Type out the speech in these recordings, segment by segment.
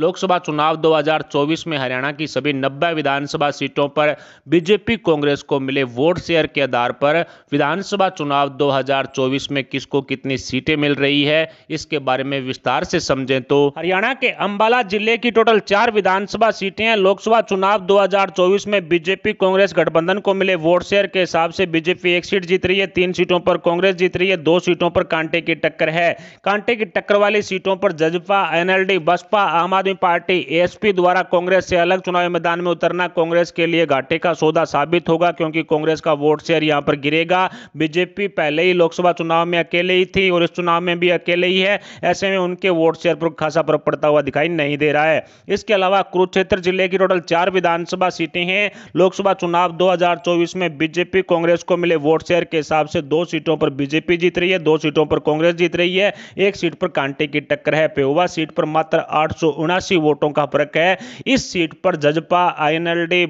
लोकसभा चुनाव 2024 में हरियाणा की सभी 90 विधानसभा सीटों पर बीजेपी कांग्रेस को मिले वोट शेयर के आधार पर विधानसभा चुनाव 2024 में किसको कितनी सीटें मिल रही है इसके बारे में विस्तार से समझें तो हरियाणा के अम्बाला जिले की टोटल चार विधानसभा सीटें हैं लोकसभा चुनाव 2024 में बीजेपी कांग्रेस गठबंधन को मिले वोट शेयर के हिसाब से बीजेपी एक सीट जीत रही है तीन सीटों पर कांग्रेस जीत रही है दो सीटों पर कांटे की टक्कर है कांटे की टक्कर वाली सीटों पर जजपा एनएलडी बसपा आम आदमी आदमी पार्टी एएसपी द्वारा कांग्रेस से अलग चुनावी मैदान में उतरना कांग्रेस के लिए घाटे का सौदा साबित होगा क्योंकि कांग्रेस का वोट शेयर यहां पर गिरेगा बीजेपी पहले ही लोकसभा चुनाव में अकेले ही थी और इस चुनाव में भी अकेले ही है ऐसे में उनके वोट शेयर पर खासा फर्क पड़ता हुआ दिखाई नहीं दे रहा है इसके अलावा कुरुक्षेत्र जिले की टोटल चार विधानसभा सीटें हैं लोकसभा चुनाव दो में बीजेपी कांग्रेस को मिले वोट शेयर के हिसाब से दो सीटों पर बीजेपी जीत रही है दो सीटों पर कांग्रेस जीत रही है एक सीट पर कांटे की टक्कर है पेवा सीट पर मात्र आठ उनासी वोटों का फर्क है इस सीट पर जजपा आई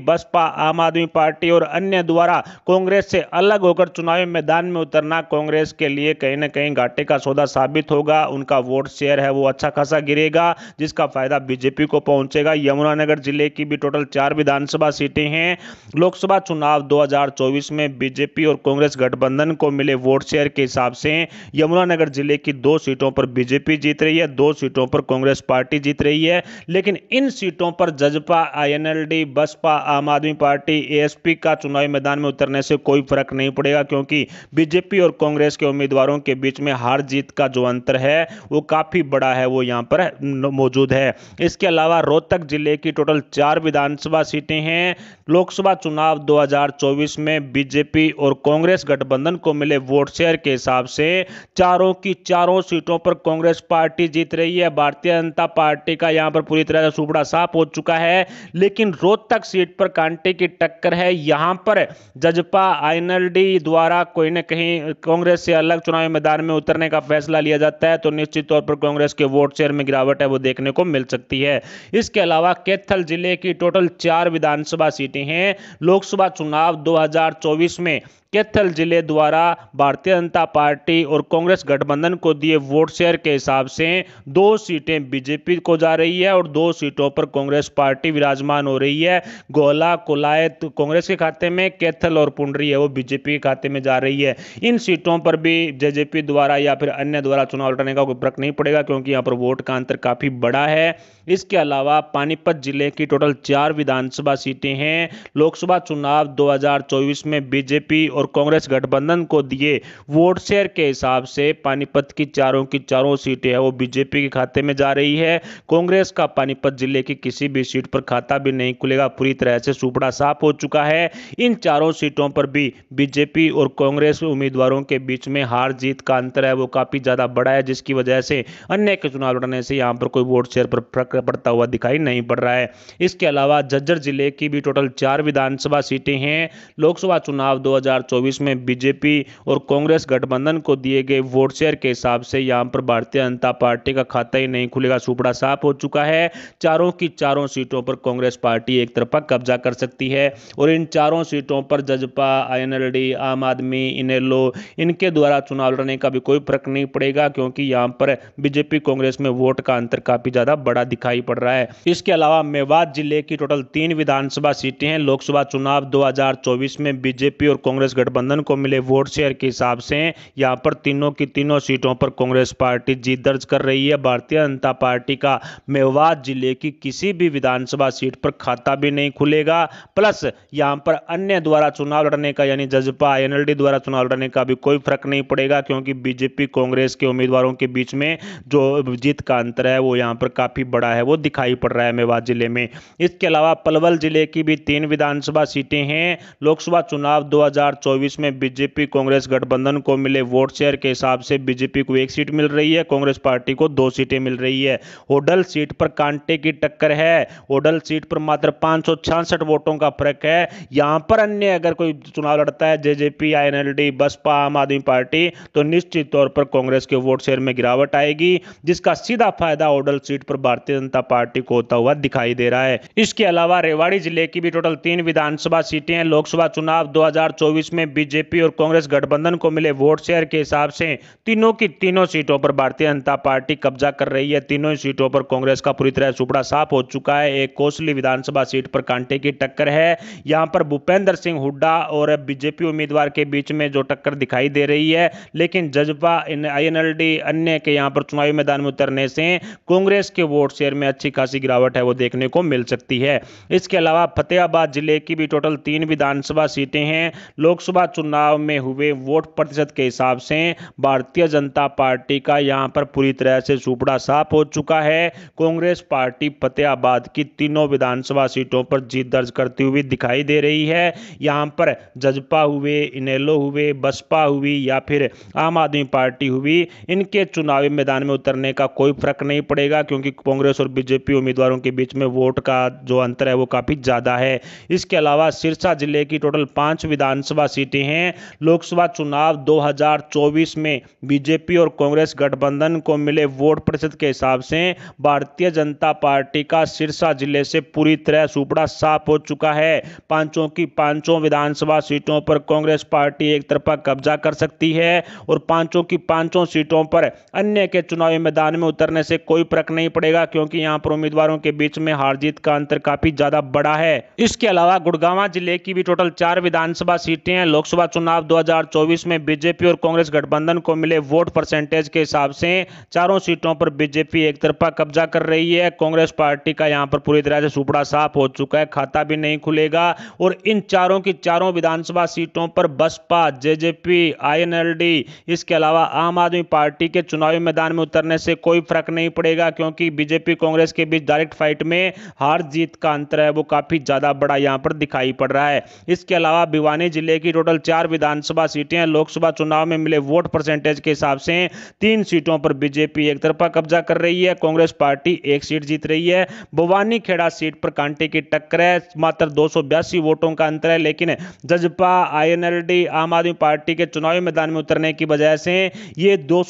बसपा आम आदमी पार्टी और अन्य द्वारा कांग्रेस से अलग होकर चुनावी मैदान में उतरना कांग्रेस के लिए कहीं ना कहीं घाटे का सौदा साबित होगा उनका वोट शेयर है वो अच्छा खासा गिरेगा जिसका फायदा बीजेपी को पहुंचेगा यमुनानगर जिले की भी टोटल चार विधानसभा सीटें हैं लोकसभा चुनाव 2024 में बीजेपी और कांग्रेस गठबंधन को मिले वोट शेयर के हिसाब से यमुनानगर जिले की दो सीटों पर बीजेपी जीत रही है दो सीटों पर कांग्रेस पार्टी जीत रही है है लेकिन इन सीटों पर जजपा आईएनएलडी बसपा आम आदमी पार्टी एएसपी का चुनावी मैदान में उतरने से कोई फर्क नहीं पड़ेगा क्योंकि बीजेपी और कांग्रेस के उम्मीदवारों के बीच में हार जीत का जो अंतर है वो काफ़ी बड़ा है वो यहाँ पर मौजूद है इसके अलावा रोहतक जिले की टोटल चार विधानसभा सीटें हैं लोकसभा चुनाव दो में बीजेपी और कांग्रेस गठबंधन को मिले वोट शेयर के हिसाब से चारों की चारों सीटों पर कांग्रेस पार्टी जीत रही है भारतीय जनता पार्टी का यहां पर पूरी तरह से सुपड़ा साफ हो चुका है लेकिन रोहतक सीट पर कांटे की टक्कर है यहां पर जजपा आईएनएलडी द्वारा कोई ना कहीं कांग्रेस से अलग चुनावी मैदान में उतरने का फैसला लिया जाता है तो निश्चित तौर पर कांग्रेस के वोट शेयर में गिरावट है वो देखने को मिल सकती है इसके अलावा कैथल जिले की टोटल चार विधानसभा सीटें हैं लोकसभा चुनाव दो में कैथल जिले द्वारा भारतीय जनता पार्टी और कांग्रेस गठबंधन को दिए वोट शेयर के हिसाब से दो सीटें बीजेपी को जा रही है और दो सीटों पर कांग्रेस पार्टी विराजमान हो रही है गोला कोलायत कांग्रेस के खाते में कैथल और पुंडरी है वो बीजेपी के खाते में जा रही है इन सीटों पर भी जेजेपी द्वारा या फिर अन्य द्वारा चुनाव लड़ने का कोई फर्क नहीं पड़ेगा क्योंकि यहाँ पर वोट का अंतर काफ़ी बड़ा है इसके अलावा पानीपत जिले की टोटल चार विधानसभा सीटें हैं लोकसभा चुनाव दो में बीजेपी और और कांग्रेस गठबंधन को दिए वोट शेयर के हिसाब से पानीपत की चारों की चारों सीटें हैं वो बीजेपी के खाते में जा रही है कांग्रेस का पानीपत जिले की किसी भी सीट पर खाता भी नहीं खुलेगा पूरी तरह से सुपड़ा साफ हो चुका है इन चारों सीटों पर भी बीजेपी और कांग्रेस उम्मीदवारों के बीच में हार जीत का अंतर है वो काफ़ी ज़्यादा बड़ा है जिसकी वजह से अन्य के चुनाव लड़ने से यहाँ पर कोई वोट शेयर पर फर्क पड़ता हुआ दिखाई नहीं पड़ रहा है इसके अलावा झज्जर जिले की भी टोटल चार विधानसभा सीटें हैं लोकसभा चुनाव दो 2024 में बीजेपी और कांग्रेस गठबंधन को दिए गए वोट शेयर के हिसाब से यहाँ पर भारतीय जनता पार्टी का खाता ही नहीं खुलेगा सुपड़ा साफ हो चुका है चारों की चारों सीटों पर कांग्रेस पार्टी एक तरफा कब्जा कर सकती है और इन चारों सीटों पर जजपा आई आम आदमी इनेलो इनके द्वारा चुनाव लड़ने का भी कोई फर्क नहीं पड़ेगा क्योंकि यहाँ पर बीजेपी कांग्रेस में वोट का अंतर काफी ज्यादा बड़ा दिखाई पड़ रहा है इसके अलावा मेवात जिले की टोटल तीन विधानसभा सीटें हैं लोकसभा चुनाव 2024 में बीजेपी और कांग्रेस गठबंधन को मिले वोट शेयर के हिसाब से यहाँ पर तीनों की तीनों सीटों पर कांग्रेस पार्टी जीत दर्ज कर रही है भारतीय जनता पार्टी का मेवात जिले की किसी भी विधानसभा सीट पर खाता भी नहीं खुलेगा प्लस यहाँ पर अन्य द्वारा चुनाव लड़ने का यानी जजपा एनएलडी द्वारा चुनाव लड़ने का भी कोई फर्क नहीं पड़ेगा क्योंकि बीजेपी कांग्रेस के उम्मीदवारों के बीच में जो जीत का अंतर है वो यहाँ पर काफ़ी बड़ा है वो दिखाई पड़ रहा है मेवात जिले में इसके अलावा पलवल जिले की भी तीन विधानसभा सीटें हैं लोकसभा चुनाव दो 2024 में बीजेपी कांग्रेस गठबंधन को मिले वोट शेयर के हिसाब से बीजेपी को एक सीट मिल रही है कांग्रेस पार्टी को दो सीटें मिल रही है ओडल सीट पर कांटे की टक्कर है ओडल सीट पर मात्र पाँच वोटों का फर्क है यहाँ पर अन्य अगर कोई चुनाव लड़ता है जे आईएनएलडी बसपा आम आदमी पार्टी तो निश्चित तौर पर कांग्रेस के वोट शेयर में गिरावट आएगी जिसका सीधा फायदा ओडल सीट पर भारतीय जनता पार्टी को होता हुआ दिखाई दे रहा है इसके अलावा रेवाड़ी जिले की भी टोटल तीन विधानसभा सीटें हैं लोकसभा चुनाव 2024 में में बीजेपी और कांग्रेस गठबंधन को मिले वोट शेयर के हिसाब से तीनों की तीनों सीटों पर भारतीय जनता पार्टी कब्जा कर रही है तीनों ही सीटों पर कांग्रेस का पूरी तरह सुपड़ा साफ हो चुका है एक कोसली विधानसभा सीट पर कांटे की टक्कर है यहां पर भूपेंद्र सिंह हुड्डा और बीजेपी उम्मीदवार के बीच में जो टक्कर दिखाई दे रही है लेकिन जजपा आई अन्य के यहाँ पर चुनावी मैदान में उतरने से कांग्रेस के वोट शेयर में अच्छी खासी गिरावट है वो देखने को मिल सकती है इसके अलावा फतेहाबाद जिले की भी टोटल तीन विधानसभा सीटें हैं लोक लोकसभा चुनाव में हुए वोट प्रतिशत के हिसाब से भारतीय जनता पार्टी का यहाँ पर पूरी तरह से सुपड़ा साफ हो चुका है कांग्रेस पार्टी फतेहाबाद की तीनों विधानसभा सीटों पर जीत दर्ज करती हुई दिखाई दे रही है यहाँ पर जजपा हुए इनेलो हुए बसपा हुई या फिर आम आदमी पार्टी हुई इनके चुनावी मैदान में उतरने का कोई फर्क नहीं पड़ेगा क्योंकि कांग्रेस और बीजेपी उम्मीदवारों के बीच में वोट का जो अंतर है वो काफ़ी ज़्यादा है इसके अलावा सिरसा जिले की टोटल पाँच विधानसभा सीटें हैं लोकसभा चुनाव 2024 में बीजेपी और कांग्रेस गठबंधन को मिले वोट प्रतिशत के हिसाब से भारतीय जनता पार्टी का सिरसा जिले से पूरी तरह सुपड़ा साफ हो चुका है पांचों की पांचों विधानसभा सीटों पर कांग्रेस पार्टी एक तरफा कब्जा कर सकती है और पांचों की पांचों सीटों पर अन्य के चुनावी मैदान में उतरने से कोई फर्क नहीं पड़ेगा क्योंकि यहाँ पर उम्मीदवारों के बीच में हार जीत का अंतर काफी ज्यादा बड़ा है इसके अलावा गुड़गावा जिले की भी टोटल चार विधानसभा सीटें हैं लोकसभा चुनाव 2024 में बीजेपी और कांग्रेस गठबंधन को मिले वोट परसेंटेज के हिसाब से चारों सीटों पर बीजेपी एक तरफा कब्जा कर रही है कांग्रेस पार्टी का यहां पर पूरी तरह से सुपड़ा साफ हो चुका है खाता भी नहीं खुलेगा और इन चारों की चारों विधानसभा सीटों पर बसपा जेजेपी आईएनएलडी इसके अलावा आम आदमी पार्टी के चुनावी मैदान में उतरने से कोई फर्क नहीं पड़ेगा क्योंकि बीजेपी कांग्रेस के बीच डायरेक्ट फाइट में हार जीत का अंतर है वो काफ़ी ज़्यादा बड़ा यहां पर दिखाई पड़ रहा है इसके अलावा भिवानी जिले की की टोटल चार विधानसभा सीटें हैं लोकसभा चुनाव में मिले वोट परसेंटेज के हिसाब से तीन सीटों पर बीजेपी एक तरफा कब्जा कर रही है कांग्रेस पार्टी एक सीट जीत रही है भवानी खेड़ा सीट पर कांटे की टक्कर है मात्र दो वोटों का अंतर है लेकिन जजपा आई आम आदमी पार्टी के चुनावी मैदान में उतरने की वजह से ये दो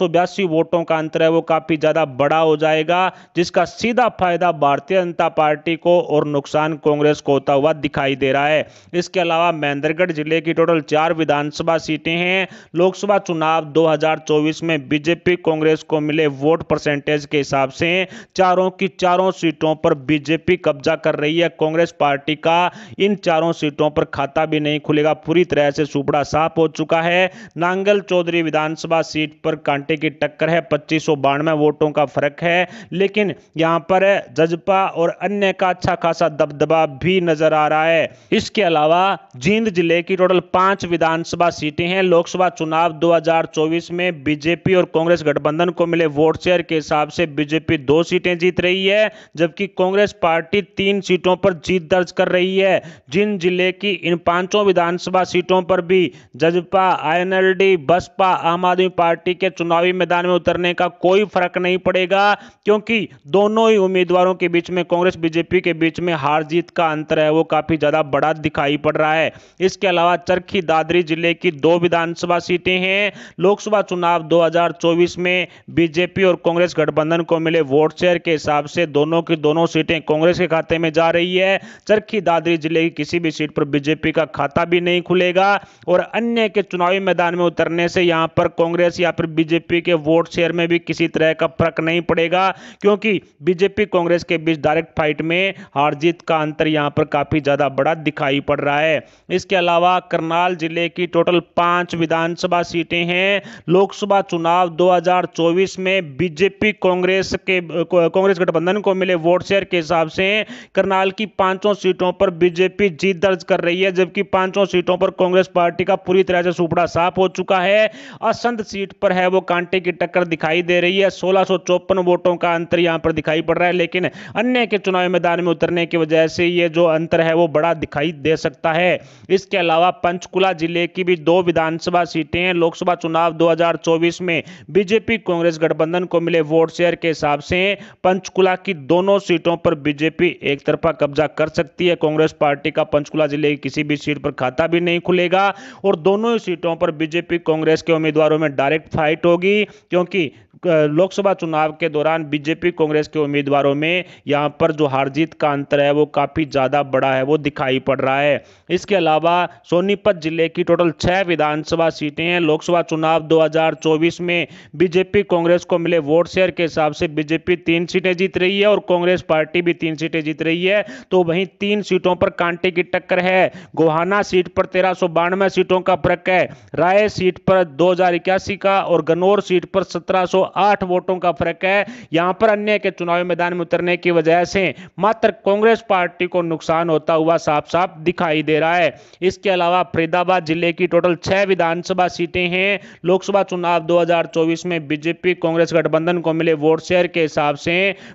वोटों का अंतर है वो काफ़ी ज़्यादा बड़ा हो जाएगा जिसका सीधा फायदा भारतीय जनता पार्टी को और नुकसान कांग्रेस को होता हुआ दिखाई दे रहा है इसके अलावा महेंद्रगढ़ जिले की टोटल टोटल चार विधानसभा सीटें हैं लोकसभा चुनाव 2024 में बीजेपी कांग्रेस को मिले वोट परसेंटेज के हिसाब से चारों की चारों सीटों पर बीजेपी कब्जा कर रही है कांग्रेस पार्टी का इन चारों सीटों पर खाता भी नहीं खुलेगा पूरी तरह से सुपड़ा साफ हो चुका है नांगल चौधरी विधानसभा सीट पर कांटे की टक्कर है पच्चीस वोटों का फर्क है लेकिन यहां पर जजपा और अन्य का अच्छा खासा दबदबा भी नजर आ रहा है इसके अलावा जींद जिले की टोटल पांच विधानसभा सीटें हैं लोकसभा चुनाव 2024 में बीजेपी और कांग्रेस गठबंधन को मिले वोट शेयर के हिसाब से बीजेपी दो सीटें जीत रही है जबकि कांग्रेस पार्टी तीन सीटों पर जीत दर्ज कर रही है जिन जिले की इन पांचों विधानसभा सीटों पर भी जजपा आई बसपा आम आदमी पार्टी के चुनावी मैदान में उतरने का कोई फर्क नहीं पड़ेगा क्योंकि दोनों ही उम्मीदवारों के बीच में कांग्रेस बीजेपी के बीच में हार जीत का अंतर है वो काफी ज्यादा बड़ा दिखाई पड़ रहा है इसके अलावा चरखी रखी दादरी जिले की दो विधानसभा सीटें हैं लोकसभा चुनाव 2024 में बीजेपी और कांग्रेस गठबंधन को मिले वोट शेयर के हिसाब से दोनों की दोनों सीटें कांग्रेस के खाते में जा रही है चरखी दादरी जिले की किसी भी सीट पर बीजेपी का खाता भी नहीं खुलेगा और अन्य के चुनावी मैदान में उतरने से यहाँ पर कांग्रेस या फिर बीजेपी के वोट शेयर में भी किसी तरह का फर्क नहीं पड़ेगा क्योंकि बीजेपी कांग्रेस के बीच डायरेक्ट फाइट में हार जीत का अंतर यहाँ पर काफी ज्यादा बड़ा दिखाई पड़ रहा है इसके अलावा करनाल नैनीताल जिले की टोटल पांच विधानसभा सीटें हैं लोकसभा चुनाव 2024 में बीजेपी कांग्रेस के कांग्रेस गठबंधन को मिले वोट शेयर के हिसाब से करनाल की पांचों सीटों पर बीजेपी जीत दर्ज कर रही है जबकि पांचों सीटों पर कांग्रेस पार्टी का पूरी तरह से सुपड़ा साफ हो चुका है असंत सीट पर है वो कांटे की टक्कर दिखाई दे रही है सोलह वोटों का अंतर यहाँ पर दिखाई पड़ रहा है लेकिन अन्य के चुनावी मैदान में उतरने की वजह से ये जो अंतर है वो बड़ा दिखाई दे सकता है इसके अलावा पंच पंचकुला जिले की भी दो विधानसभा सीटें हैं लोकसभा चुनाव 2024 में बीजेपी कांग्रेस गठबंधन को मिले वोट शेयर के हिसाब से पंचकुला की दोनों सीटों पर बीजेपी एक तरफा कब्जा कर सकती है कांग्रेस पार्टी का पंचकुला जिले की किसी भी सीट पर खाता भी नहीं खुलेगा और दोनों ही सीटों पर बीजेपी कांग्रेस के उम्मीदवारों में डायरेक्ट फाइट होगी क्योंकि लोकसभा चुनाव के दौरान बीजेपी कांग्रेस के उम्मीदवारों में यहाँ पर जो हार जीत का अंतर है वो काफ़ी ज़्यादा बड़ा है वो दिखाई पड़ रहा है इसके अलावा सोनीपत सोनीपत जिले की टोटल छह विधानसभा सीटें हैं लोकसभा चुनाव 2024 में बीजेपी कांग्रेस को मिले वोट शेयर के हिसाब से बीजेपी तीन सीटें जीत रही है और कांग्रेस पार्टी भी तीन सीटें जीत रही है तो वहीं तीन सीटों पर कांटे की टक्कर है गोहाना सीट पर तेरह सीटों का फर्क है राय सीट पर दो का और गनौर सीट पर सत्रह वोटों का फर्क है यहां पर अन्य के चुनावी मैदान में उतरने की वजह से मात्र कांग्रेस पार्टी को नुकसान होता हुआ साफ साफ दिखाई दे रहा है इसके अलावा फरीदाबाद जिले की टोटल छह विधानसभा सीटें हैं लोकसभा चुनाव 2024 में बीजेपी कांग्रेस गठबंधन को मिले वोट शेयर के हिसाब से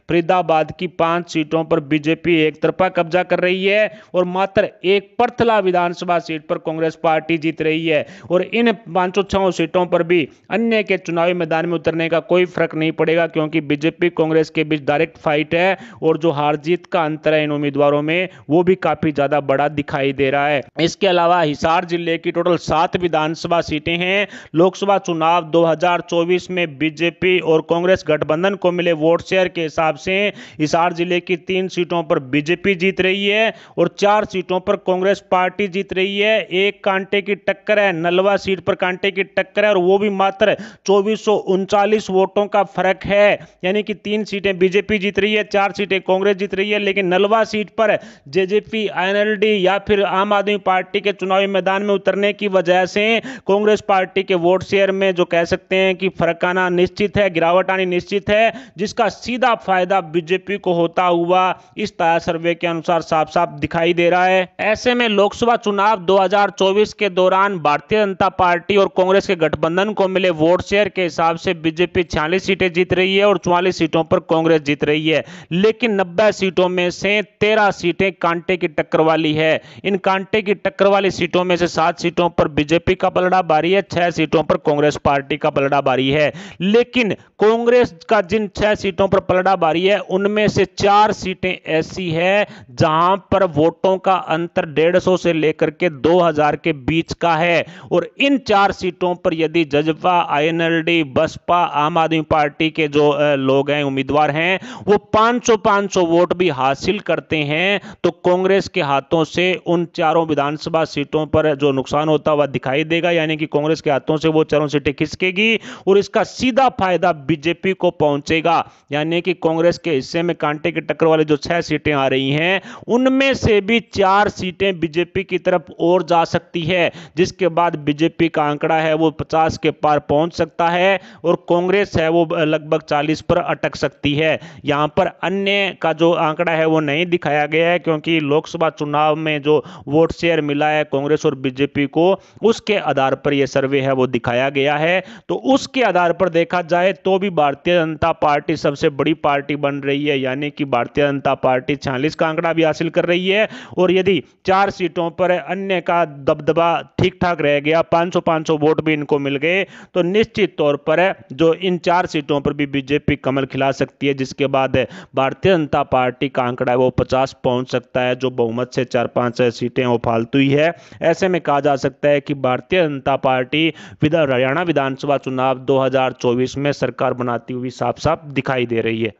फरीदाबाद की पांच सीटों पर बीजेपी एक तरफा कब्जा कर रही है और मात्र एक परथला विधानसभा सीट पर कांग्रेस पार्टी जीत रही है और इन पांचों छो सीटों पर भी अन्य के चुनावी मैदान में उतरने का कोई फर्क नहीं पड़ेगा क्योंकि बीजेपी कांग्रेस के बीच डायरेक्ट फाइट है और जो हार जीत का अंतर है इन उम्मीदवारों में वो भी काफी ज्यादा बड़ा दिखाई दे रहा है इसके अलावा हिसाब बिहार जिले की टोटल सात विधानसभा सीटें हैं लोकसभा चुनाव 2024 में बीजेपी और कांग्रेस गठबंधन को मिले वोट शेयर के हिसाब से हिसार जिले की तीन सीटों पर बीजेपी जीत रही है और चार सीटों पर कांग्रेस पार्टी जीत रही है एक कांटे की टक्कर है नलवा सीट पर कांटे की टक्कर है और वो भी मात्र चौबीस वोटों का फर्क है यानी कि तीन सीटें बीजेपी जीत रही है चार सीटें कांग्रेस जीत रही है लेकिन नलवा सीट पर जेजेपी एनएलडी या फिर आम आदमी पार्टी के चुनावी में मैदान में उतरने की वजह से कांग्रेस पार्टी के वोट शेयर में जो कह सकते हैं कि फर्क आना निश्चित है गिरावट आनी निश्चित है जिसका सीधा फायदा बीजेपी को होता हुआ इस ताजा सर्वे के अनुसार साफ साफ दिखाई दे रहा है ऐसे में लोकसभा चुनाव दो के दौरान भारतीय जनता पार्टी और कांग्रेस के गठबंधन को मिले वोट शेयर के हिसाब से बीजेपी छियालीस सीटें जीत रही है और चौवालीस सीटों पर कांग्रेस जीत रही है लेकिन नब्बे सीटों में से तेरह सीटें कांटे की टक्कर वाली है इन कांटे की टक्कर वाली सीटों में में से सात सीटों पर बीजेपी का पलड़ा भारी है छह सीटों पर कांग्रेस पार्टी का पलड़ा भारी है लेकिन कांग्रेस का जिन छह सीटों पर पलड़ा भारी है उनमें से चार सीटें ऐसी है जहां पर वोटों का अंतर डेढ़ सौ से लेकर के दो हजार के बीच का है और इन चार सीटों पर यदि जजपा आई बसपा आम आदमी पार्टी के जो लोग हैं उम्मीदवार हैं वो 500 500 वोट भी हासिल करते हैं तो कांग्रेस के हाथों से उन चारों विधानसभा सीटों पर पर जो नुकसान होता हुआ दिखाई देगा यानी कि कांग्रेस के हाथों से वो चरण सीटें खिसकेगी और इसका सीधा फायदा बीजेपी को पहुंचेगा यानी कि कांग्रेस के हिस्से में कांटे के टक्कर वाली जो छह सीटें आ रही हैं उनमें से भी चार सीटें बीजेपी की तरफ और जा सकती है जिसके बाद बीजेपी का आंकड़ा है वो पचास के पार पहुंच सकता है और कांग्रेस है वो लगभग चालीस पर अटक सकती है यहां पर अन्य का जो आंकड़ा है वो नहीं दिखाया गया है क्योंकि लोकसभा चुनाव में जो वोट शेयर मिला है कांग्रेस और और बीजेपी को उसके आधार पर यह सर्वे है वो दिखाया गया है तो उसके आधार पर देखा जाए तो भी भारतीय जनता पार्टी सबसे बड़ी पार्टी बन रही है यानी कि भारतीय जनता पार्टी छियालीस का आंकड़ा भी हासिल कर रही है और यदि चार सीटों पर अन्य का दबदबा ठीक ठाक रह गया पांच सौ वोट भी इनको मिल गए तो निश्चित तौर पर जो इन चार सीटों पर भी बीजेपी कमल खिला सकती है जिसके बाद भारतीय जनता पार्टी का आंकड़ा है वो 50 पहुंच सकता है जो बहुमत से चार पांच सीटें वो फालतू ही है ऐसे ऐसे में कहा जा सकता है कि भारतीय जनता पार्टी हरियाणा विधानसभा चुनाव 2024 में सरकार बनाती हुई साफ साफ दिखाई दे रही है